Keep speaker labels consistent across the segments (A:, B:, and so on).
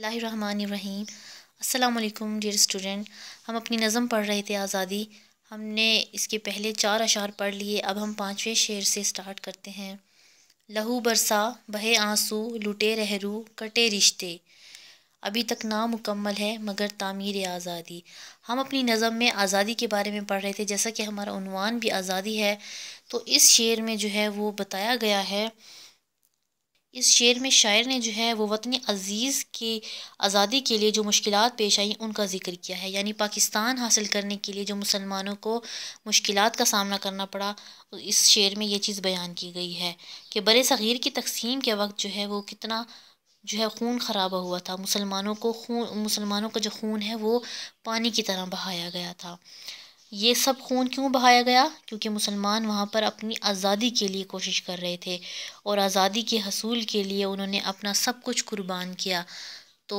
A: रहीम अस्सलाम dear student हम अपनी नज़म पढ़ रहे थे आज़ादी हमने इसके पहले चार अशार पढ़ लिए अब हम पाँचवें शेर से स्टार्ट करते हैं लहू बरसा बहे आंसू लुटे रहरू कटे रिश्ते अभी तक नामुकम्मल है मगर तामीर आज़ादी हम अपनी नज़म में आज़ादी के बारे में पढ़ रहे थे जैसा कि हमारा उनवान भी आज़ादी है तो इस शेर में जो है वो बताया गया है इस शेर में शायर ने जो है वो वतन अज़ीज़ के आज़ादी के लिए जो मुश्किल पेश आई उनका ज़िक्र किया है यानी पाकिस्तान हासिल करने के लिए जो मुसलमानों को मुश्किल का सामना करना पड़ा इस शेर में ये चीज़ बयान की गई है कि बर सग़ीर की तकसीम के वक्त जो है वो कितना जो है खून ख़राबा हुआ था मुसलमानों को खून मुसलमानों का जो खून है वो पानी की तरह बहाया गया था ये सब खून क्यों बहाया गया क्योंकि मुसलमान वहाँ पर अपनी आज़ादी के लिए कोशिश कर रहे थे और आज़ादी के हसूल के लिए उन्होंने अपना सब कुछ कुर्बान किया तो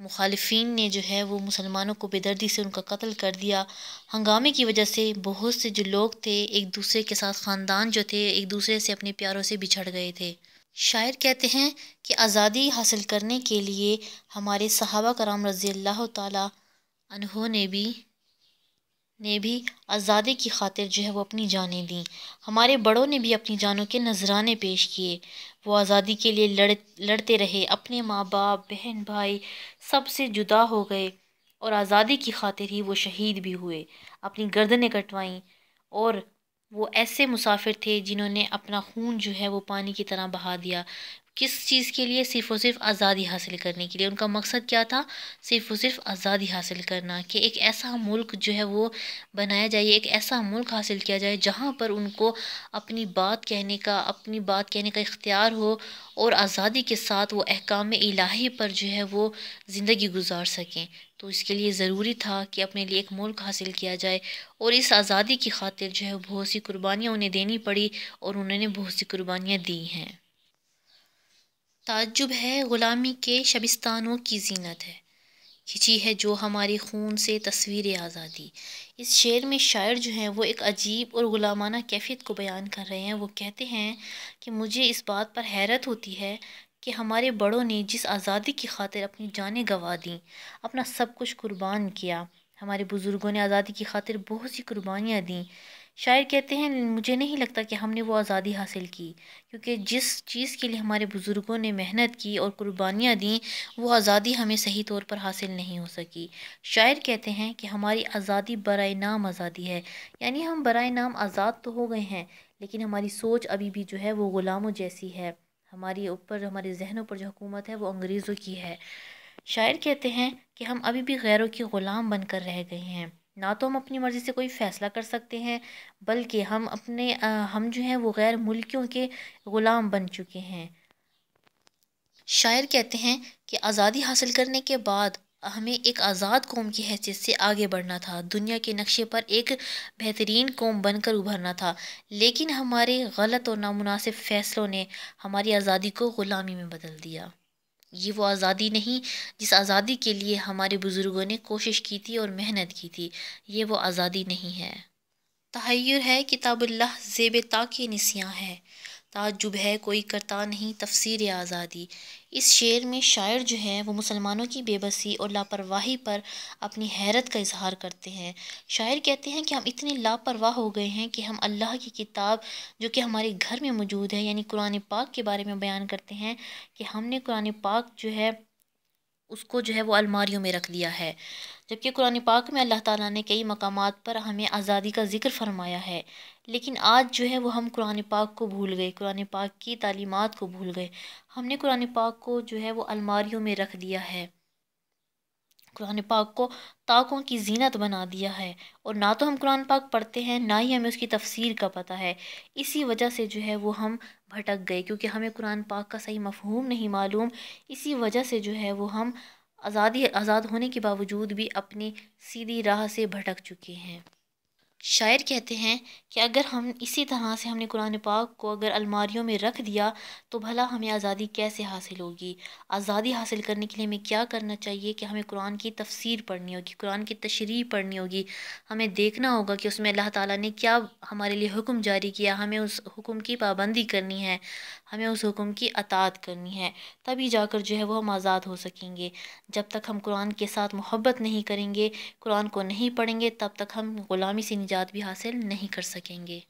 A: मुखालफी ने जो है वो मुसलमानों को बेदर्दी से उनका कत्ल कर दिया हंगामे की वजह से बहुत से जो लोग थे एक दूसरे के साथ ख़ानदान जो थे एक दूसरे से अपने प्यारों से बिछड़ गए थे शायर कहते हैं कि आज़ादी हासिल करने के लिए हमारे सहाबा कराम रज़ी अल्लाह तहों ने भी ने भी आज़ादी की खातिर जो है वो अपनी जानें दी हमारे बड़ों ने भी अपनी जानों के नजराने पेश किए वो आज़ादी के लिए लड़ लड़ते रहे अपने माँ बाप बहन भाई सब से जुदा हो गए और आज़ादी की खातिर ही वो शहीद भी हुए अपनी गर्दनें कटवाईं और वो ऐसे मुसाफिर थे जिन्होंने अपना खून जो है वो पानी की तरह बहा दिया किस चीज़ के लिए सिर्फ़ और सिर्फ आज़ादी हासिल करने के लिए उनका मकसद क्या था सिर्फ़ और सिर्फ आज़ादी हासिल करना कि एक ऐसा मुल्क जो है वो बनाया जाए एक ऐसा मुल्क हासिल किया जाए जहाँ पर उनको अपनी बात कहने का अपनी बात कहने का इख्तियार हो और आज़ादी के साथ वो अहकाम इलाही पर जो है वो ज़िंदगी गुजार सकें तो इसके लिए ज़रूरी था कि अपने लिए एक मुल्क हासिल किया जाए और इस आज़ादी की खातिर जो है बहुत सी कुर्बानियाँ उन्हें देनी पड़ी और उन्होंने बहुत सी कुर्बानियाँ दी हैं ताज्जुब है ग़ुलामी के शबिस्तानों की जीनत है खिंची है जो हमारे खून से तस्वीर आज़ादी इस शेर में शायर जो हैं वो एक अजीब और ग़ुलामाना कैफियत को बयान कर रहे हैं वो कहते हैं कि मुझे इस बात पर हैरत होती है कि हमारे बड़ों ने जिस आज़ादी की खातिर अपनी जानें गंवा दी अपना सब कुछ कुर्बान किया हमारे बुज़ुर्गों ने आज़ादी की खातिर बहुत सी कुर्बानियाँ दीं शायर कहते हैं मुझे नहीं लगता कि हमने वो आज़ादी हासिल की क्योंकि जिस चीज़ के लिए हमारे बुज़ुर्गों ने मेहनत की और कुर्बानियाँ दी वो आज़ादी हमें सही तौर पर हासिल नहीं हो सकी शायर कहते हैं कि हमारी आज़ादी बर नाम आज़ादी है यानी हम बरए नाम आज़ाद तो हो गए हैं लेकिन हमारी सोच अभी भी जो है वो ग़ुलामों जैसी है हमारे ऊपर हमारे जहनों पर जो हुकूमत है वो अंग्रेज़ों की है शायर कहते हैं कि हम अभी भी गैरों के ग़ुलाम बनकर रह गए हैं ना तो हम अपनी मर्ज़ी से कोई फ़ैसला कर सकते हैं बल्कि हम अपने आ, हम जो हैं वो गैर मुल्कियों के ग़ुलाम बन चुके हैं शायर कहते हैं कि आज़ादी हासिल करने के बाद हमें एक आज़ाद कौम की हैसियत से आगे बढ़ना था दुनिया के नक्शे पर एक बेहतरीन कौम बनकर उभरना था लेकिन हमारे गलत और नामुनासिब फ़ैसलों ने हमारी आज़ादी को ग़ुलामी में बदल दिया ये वो आज़ादी नहीं जिस आज़ादी के लिए हमारे बुज़ुर्गों ने कोशिश की थी और मेहनत की थी ये वो आज़ादी नहीं है तहैर है किताबुल्लाह जेब ताकि निसियाँ है ताजुब है कोई करता नहीं तफसर आज़ादी इस शेर में शायर जो हैं वो मुसलमानों की बेबसी और लापरवाही पर अपनी हैरत का इजहार करते हैं शायर कहते हैं कि हम इतने लापरवाह हो गए हैं कि हम अल्लाह की किताब जो कि हमारे घर में मौजूद है यानी कुरान पाक के बारे में बयान करते हैं कि हमने कुरान पाक जो है उसको जो है वो अलमारियों में रख दिया है जबकि कुरान पाक में अल्लाह ताला ने कई मकाम पर हमें आज़ादी का ज़िक्र फरमाया है लेकिन आज जो है वो हम कुरान पाक को भूल गए कुरान पाक की तालीमत को भूल गए हमने कुरान पाक को जो है वो अलमारियों में रख दिया है कुरान पाक को ताकों की जीनत बना दिया है और ना तो हम कुरान पाक पढ़ते हैं ना ही हमें उसकी तफसीर का पता है इसी वजह से जो है वो हम भटक गए क्योंकि हमें कुरान पाक का सही मफहूम नहीं मालूम इसी वजह से जो है वो हम आज़ादी आज़ाद होने के बावजूद भी अपनी सीधी राह से भटक चुके हैं शायर कहते हैं कि अगर हम इसी तरह से हमने कुरान पाक को अगर अलमारियों में रख दिया तो भला हमें आज़ादी कैसे हासिल होगी आज़ादी हासिल करने के लिए हमें क्या करना चाहिए कि हमें कुरान की तफसीर पढ़नी होगी कुरान की तशरी पढ़नी होगी हमें देखना होगा कि उसमें अल्लाह ताला ने क्या हमारे लिए हुक्म जारी किया हमें उस हुक्म की पाबंदी करनी है हमें उस हुक्म की अतात करनी है तभी जाकर जो है वह हम आज़ाद हो सकेंगे जब तक हम कुरान के साथ मोहब्बत नहीं करेंगे कुरान को नहीं पढ़ेंगे तब तक हम ग़ुलामी से निजात भी हासिल नहीं कर सकेंगे